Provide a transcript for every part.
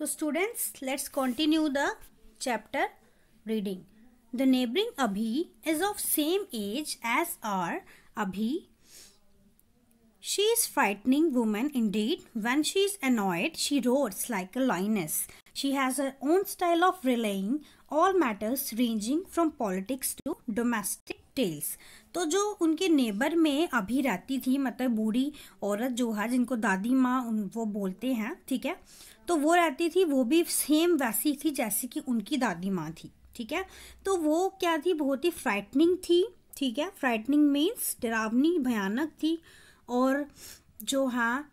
So students, let's continue the chapter reading. The neighboring Abhi is of same age as our Abhi. She is frightening woman indeed. When she is annoyed, she roars like a lioness. She has her own style of relaying all matters ranging from politics to domestic tales. तो जो उनके neighbour में अभी रहती थी मतलब बूढ़ी औरत जो है जिनको दादी माँ वो बोलते हैं ठीक है तो वो रहती थी वो भी सेम वैसी थी जैसे कि उनकी दादी माँ थी ठीक है तो वो क्या थी बहुत ही फ्राइटनिंग थी ठीक है फ्राइटनिंग मीन्स डरावनी भयानक थी और जो है हाँ,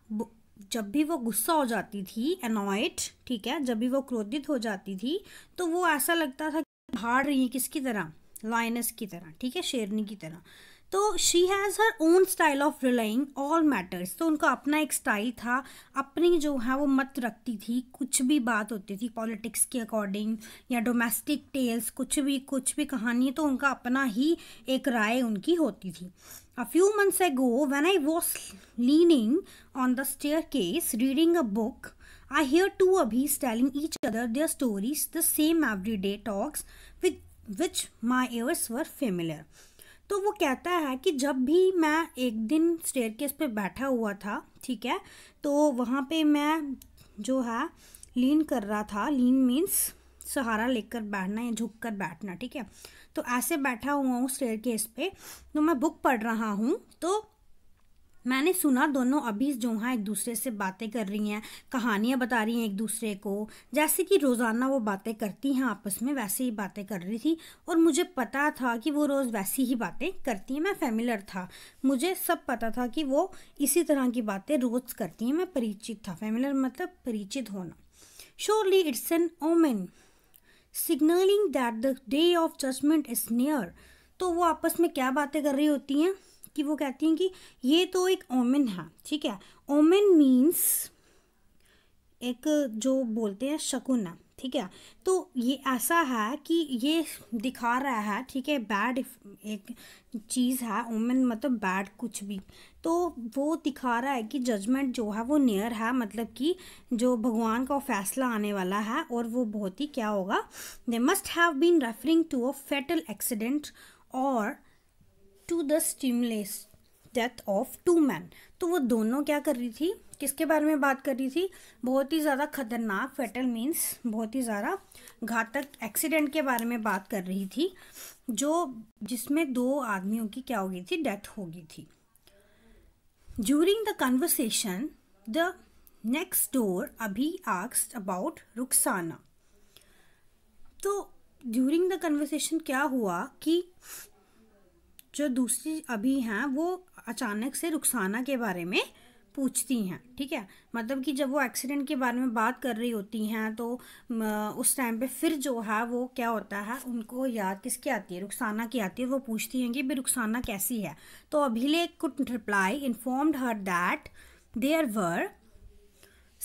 जब भी वो गुस्सा हो जाती थी अनॉयड ठीक है जब भी वो क्रोधित हो जाती थी तो वो ऐसा लगता था कि भाड़ रही है किसकी तरह लाइनस की तरह ठीक है शेरनी की तरह तो she has her own style of relaying all matters तो उनका अपना एक स्टाइल था अपनी जो है वो मत रखती थी कुछ भी बात होती थी पॉलिटिक्स के अकॉर्डिंग या डोमेस्टिक टेल्स कुछ भी कुछ भी कहानी तो उनका अपना ही एक राय उनकी होती थी a few months ago when I was leaning on the staircase reading a book I hear two अभीज telling each other their stories the same everyday talks which my ears were familiar तो वो कहता है कि जब भी मैं एक दिन स्टेयर केस पर बैठा हुआ था ठीक है तो वहाँ पे मैं जो है लीन कर रहा था लीन मीन्स सहारा लेकर बैठना या झुक कर बैठना ठीक है तो ऐसे बैठा हुआ हूँ स्टेयर केस पे तो मैं बुक पढ़ रहा हूँ तो मैंने सुना दोनों अभी जो हाँ एक दूसरे से बातें कर रही हैं कहानियाँ बता रही हैं एक दूसरे को जैसे कि रोज़ाना वो बातें करती हैं आपस में वैसे ही बातें कर रही थी और मुझे पता था कि वो रोज़ वैसी ही बातें करती हैं मैं फेमिलर था मुझे सब पता था कि वो इसी तरह की बातें रोज़ करती हैं मैं परिचित था फेमिलर मतलब परिचित होना surely it's an omen signalling that the day of judgement is near तो वो आपस में क्या बातें कर रही होती हैं कि वो कहती हैं कि ये तो एक ओमेन है ठीक है ओमेन मीन्स एक जो बोलते हैं शकुन है ठीक है तो ये ऐसा है कि ये दिखा रहा है ठीक है बैड एक चीज़ है ओमेन मतलब बैड कुछ भी तो वो दिखा रहा है कि जजमेंट जो है वो नियर है मतलब कि जो भगवान का फैसला आने वाला है और वो बहुत ही क्या होगा they must have been referring to a fatal accident और to the simultaneous death of two men तो वो दोनों क्या कर रही थी किसके बारे में बात कर रही थी बहुत ही ज़्यादा खतरनाक फेटल मीन्स बहुत ही ज़्यादा घातक एक्सीडेंट के बारे में बात कर रही थी जो जिसमें दो आदमियों की क्या हो गई थी डेथ हो गई थी during the conversation the next door अभी आक्स अबाउट रुखसाना तो ड्यूरिंग द कन्वर्सेशन क्या हुआ कि जो दूसरी अभी हैं वो अचानक से रुखसाना के बारे में पूछती हैं ठीक है मतलब कि जब वो एक्सीडेंट के बारे में बात कर रही होती हैं तो उस टाइम पे फिर जो है वो क्या होता है उनको याद किसकी आती है रुखसाना की आती है वो पूछती हैं कि भाई रुखसाना कैसी है तो अभिलेख कुट reply informed her that there were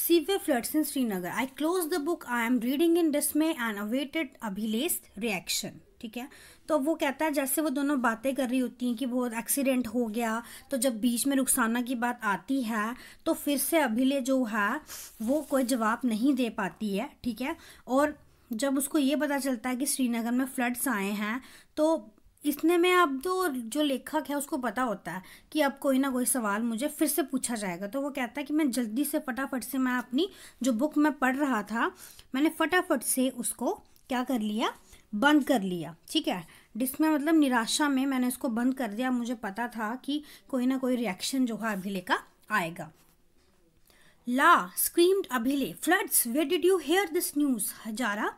severe floods in Srinagar I close the book I am reading in dismay and awaited अभिलेस रिएक्शन ठीक है तो वो कहता है जैसे वो दोनों बातें कर रही होती हैं कि बहुत एक्सीडेंट हो गया तो जब बीच में रुखसाना की बात आती है तो फिर से अभिले जो है वो कोई जवाब नहीं दे पाती है ठीक है और जब उसको ये पता चलता है कि श्रीनगर में फ्लड्स आए हैं तो इसने में अब तो जो लेखक है उसको पता होता है कि अब कोई ना कोई सवाल मुझे फिर से पूछा जाएगा तो वो कहता है कि मैं जल्दी से फटाफट से मैं अपनी जो बुक मैं पढ़ रहा था मैंने फटाफट से उसको क्या कर लिया बंद कर लिया ठीक है डिसमें मतलब निराशा में मैंने उसको बंद कर दिया मुझे पता था कि कोई ना कोई रिएक्शन जो है अभिले का आएगा ला स्क्रीम्ड अभिले floods where did you hear this news हजारा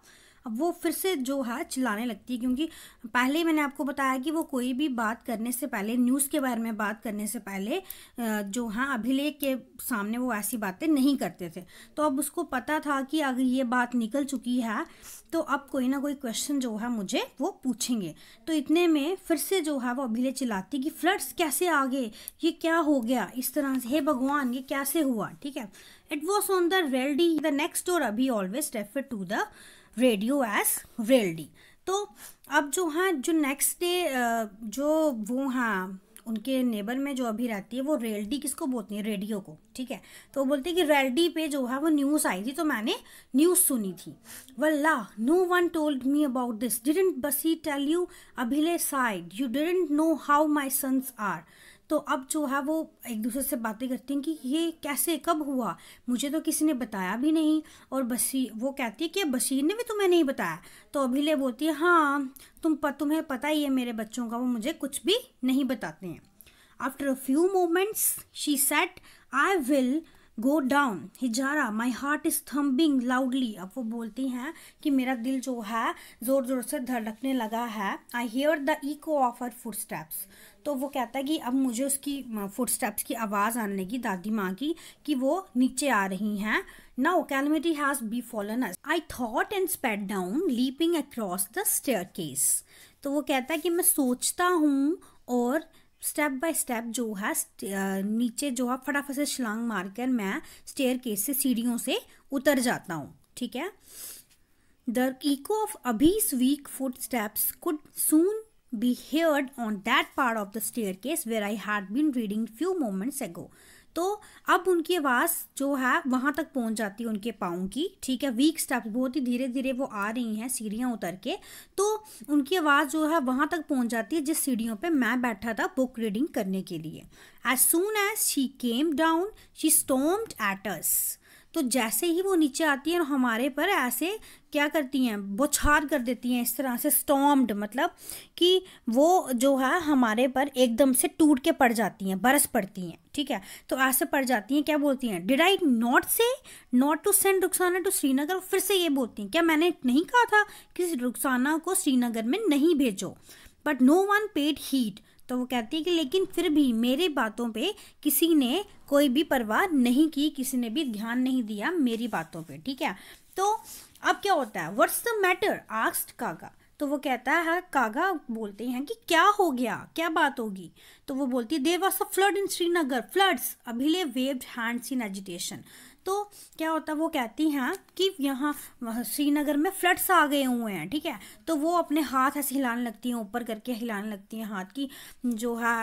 अब वो फिर से जो है चिल्लाने लगती है क्योंकि पहले मैंने आपको बताया कि वो कोई भी बात करने से पहले न्यूज़ के बारे में बात करने से पहले जो है अभिलेख के सामने वो ऐसी बातें नहीं करते थे तो अब उसको पता था कि अगर ये बात निकल चुकी है तो अब कोई ना कोई क्वेश्चन जो है मुझे वो पूछेंगे तो इतने में फिर से जो है वो अभिलेख चिल्लाती कि फ्लड्स कैसे आ गए ये क्या हो गया इस तरह से हे भगवान ये कैसे हुआ ठीक है इट वॉज ऑन द रेलडी द नेक्स्ट डोर अभी always refer to the radio as रेलडी तो अब जो हाँ जो नेक्स्ट डे जो वो हाँ उनके नेबर में जो अभी रहती है वो रेलडी किसको बोलती है रेडियो को ठीक है तो वो बोलते हैं कि रेलडी पे जो है वो न्यूज़ आई थी तो मैंने न्यूज़ सुनी थी वल्ला no one told me about this didn't बसी टेल यू अभिले said you didn't know how my sons are तो अब जो है वो एक दूसरे से बातें करती हैं कि ये कैसे कब हुआ मुझे तो किसी ने बताया भी नहीं और बसी वो कहती है कि बशीर ने भी तुम्हें नहीं बताया तो अभिले बोलती है हाँ तुम पर तुम्हें पता ही है मेरे बच्चों का वो मुझे कुछ भी नहीं बताते हैं after a few moments she said I will go down हिजारा my heart is thumping loudly अब वो बोलती हैं कि मेरा दिल जो है ज़ोर ज़ोर से धड़कने लगा है I hear the echo of her footsteps तो वो कहता है कि अब मुझे उसकी फुट स्टेप्स की आवाज़ आने लगी दादी माँ की कि वो नीचे आ रही हैं now calamity has befallen us I thought and sped down leaping across the staircase तो वो कहता है कि मैं सोचता हूँ और स्टेप बाय स्टेप जो है नीचे जो है फटाफट से छलांग मारकर मैं स्टेयर केस से सीढ़ियों से उतर जाता हूँ ठीक है द इको ऑफ अभीस weak footsteps could soon heard on that part of the staircase where I had been reading few moments ago तो अब उनकी आवाज़ जो है वहाँ तक पहुँच जाती है उनके पाँव की ठीक है वीक स्टेप्स बहुत ही धीरे धीरे वो आ रही हैं सीढ़ियाँ उतर के तो उनकी आवाज़ जो है वहाँ तक पहुँच जाती है जिस सीढ़ियों पे मैं बैठा था बुक रीडिंग करने के लिए as soon as she came down she stormed एटस तो जैसे ही वो नीचे आती हैं हमारे पर ऐसे क्या करती हैं बौछार कर देती हैं इस तरह से स्टॉम्ड मतलब कि वो जो है हमारे पर एकदम से टूट के पड़ जाती हैं बरस पड़ती हैं ठीक है तो ऐसे पड़ जाती हैं क्या बोलती हैं did I not say not to send Rukhsana to Srinagar फिर से ये बोलती हैं क्या मैंने नहीं कहा था कि रुखसाना को श्रीनगर में नहीं भेजो but no one paid heed तो वो कहती है कि लेकिन फिर भी मेरी बातों पे किसी ने कोई भी परवाह नहीं की किसी ने भी ध्यान नहीं दिया मेरी बातों पे ठीक है तो अब क्या होता है व्हाट्स द मैटर आस्ट कागा तो वो कहता है कागा बोलते हैं कि क्या हो गया क्या बात होगी तो वो बोलती है there was a flood in Srinagar floods अभिले वेव्ड हैंड्स इन एजिटेशन तो क्या होता है वो कहती हैं कि यहाँ श्रीनगर में फ्लड्स आ गए हुए हैं ठीक है तो वो अपने हाथ ऐसे हिलाने लगती हैं ऊपर करके हिलाने लगती हैं हाथ की जो है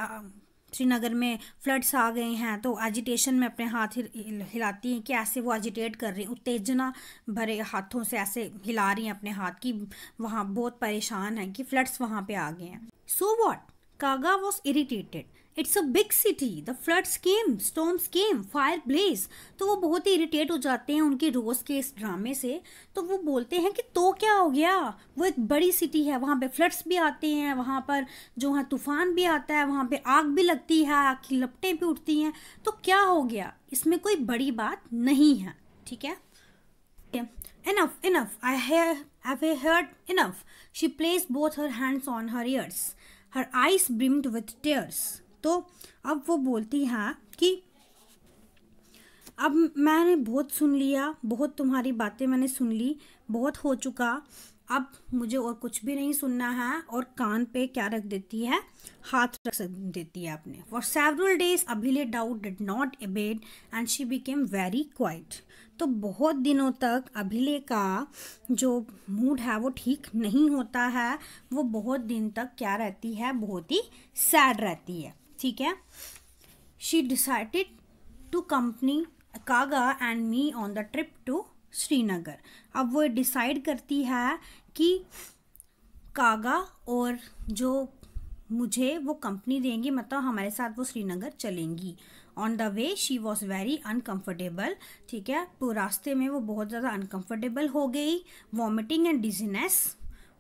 श्रीनगर में फ्लड्स आ गए हैं तो एजिटेशन में अपने हाथ हिलाती हैं कि ऐसे वो एजिटेट कर रही हैं उत्तेजना भरे हाथों से ऐसे हिला रही हैं अपने हाथ की वहाँ बहुत परेशान हैं कि फ्लड्स वहाँ पे आ गए हैं सो वॉट कागा was irritated it's a big city the floods came storms came fire blaze तो वो बहुत ही इरिटेट हो जाते हैं उनके रोज़ के इस ड्रामे से तो वो बोलते हैं कि तो क्या हो गया वो एक बड़ी सिटी है वहाँ पे फ्लड्स भी आते हैं वहाँ पर जो है तूफान भी आता है वहाँ पे आग भी लगती है आग की लपटें भी उठती हैं तो क्या हो गया इसमें कोई बड़ी बात नहीं है ठीक है enough enough I have heard enough she place both her hands on her ears her eyes brimmed with tears तो अब वो बोलती हाँ कि अब मैंने बहुत सुन लिया बहुत तुम्हारी बातें मैंने सुन ली बहुत हो चुका अब मुझे और कुछ भी नहीं सुनना है और कान पे क्या रख देती है हाथ रख देती है अपने फॉर सेवरल डेज अभिले doubt did not abed and she became very quiet तो बहुत दिनों तक अभिले का जो मूड है वो ठीक नहीं होता है वो बहुत दिन तक क्या रहती है बहुत ही सैड रहती है ठीक है शी डिसाइडेड टू कंपनी कागा and me on the trip to Srinagar अब वो डिसाइड करती है कि कागा और जो मुझे वो कंपनी देंगी मतलब हमारे साथ वो श्रीनगर चलेंगी on the way she was very uncomfortable ठीक है तो रास्ते में वो बहुत ज़्यादा अनकम्फर्टेबल हो गई vomiting and dizziness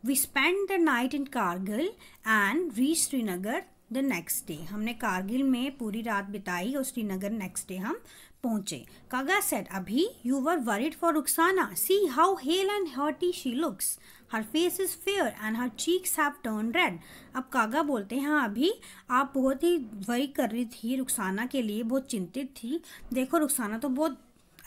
we spend the night in Kargil and reach Srinagar the next day हमने कारगिल में पूरी रात बिताई और श्रीनगर नेक्स्ट डे हम पहुंचे कागा सेट अभी you were worried for Rukhsana see how hale and hearty she looks her face is fair and her cheeks have turn red अब कागा बोलते हैं हाँ अभी आप बहुत ही वरी कर रही थी रुखसाना के लिए बहुत चिंतित थी देखो रुखसाना तो बहुत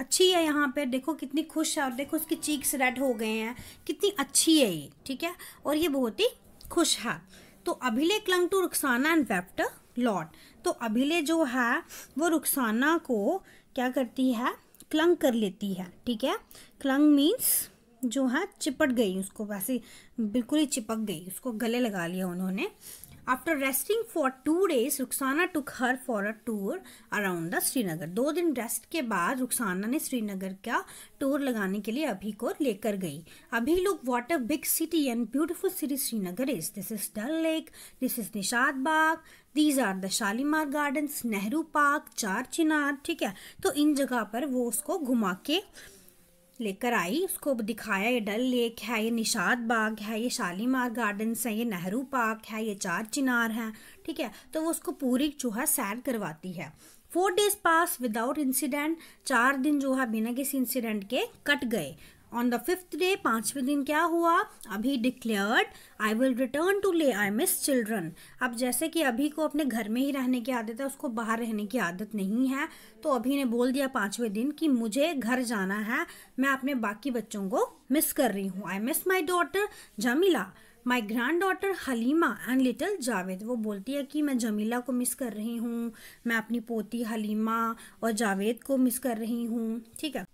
अच्छी है यहाँ पे देखो कितनी खुश है और देखो उसकी चीक्स रेड हो गए हैं कितनी अच्छी है ये ठीक है और ये बहुत ही खुश है तो अभिले clung to Rukhsana and wept lot तो अभिले जो है वो रुखसाना को क्या करती है क्लंग कर लेती है ठीक है क्लंग मीन्स जो है चिपट गई उसको वैसे बिल्कुल ही चिपक गई उसको गले लगा लिया उन्होंने after resting for two days Rukhsana took her for a tour around the Srinagar दो दिन रेस्ट के बाद रुखसाना ने श्रीनगर का टूर लगाने के लिए अभी को लेकर गई अभी लोग what a big city and beautiful city Srinagar is this is Dal lake this is Nishat Bagh these are the Shalimar gardens Nehru park Char Chinar ठीक है तो इन जगह पर वो उसको घुमा के लेकर आई उसको दिखाया ये डल लेक है ये निषाद बाग है ये शालीमार गार्डन्स है ये नेहरू पार्क है ये चार चिनार है ठीक है तो वो उसको पूरी जो है सैर करवाती है four days pass without incident चार दिन जो है बिना किसी इंसिडेंट के कट गए ऑन द फिफ्थ डे पाँचवें दिन क्या हुआ अभी declared I will return to Leh I miss children अब जैसे कि अभी को अपने घर में ही रहने की आदत है उसको बाहर रहने की आदत नहीं है तो अभी ने बोल दिया पाँचवें दिन कि मुझे घर जाना है मैं अपने बाकी बच्चों को मिस कर रही हूँ I miss my daughter Jamila my granddaughter Halima and little Javed वो बोलती है कि मैं जमीला को मिस कर रही हूँ मैं अपनी पोती हलीमा और जावेद को मिस कर रही हूँ ठीक है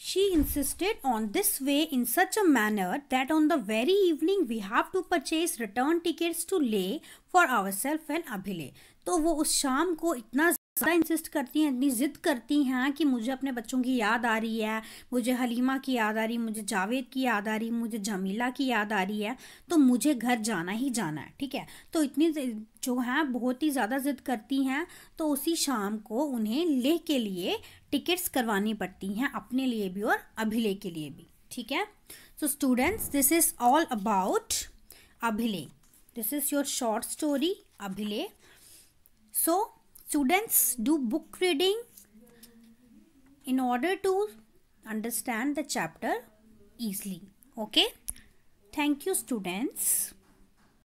She insisted on this way in such a manner that on the very evening we have to purchase return tickets to Leh for ourselves and Abhile. तो वो उस शाम को इतना ज़्यादा इंसिस्ट करती हैं इतनी ज़िद करती हैं कि मुझे अपने बच्चों की याद आ रही है मुझे हलीमा की याद आ रही मुझे जावेद की याद आ रही मुझे जमीला की याद आ रही है तो मुझे घर जाना ही जाना है ठीक है तो इतनी जो हैं बहुत ही ज़्यादा ज़िद करती हैं तो उसी शाम को उन्हें लेह के लिए टिकट्स करवानी पड़ती हैं अपने लिए भी और अभिले के लिए भी ठीक है so students this is all about अभिले this is your short story अभिले so students do book reading in order to understand the chapter easily okay thank you students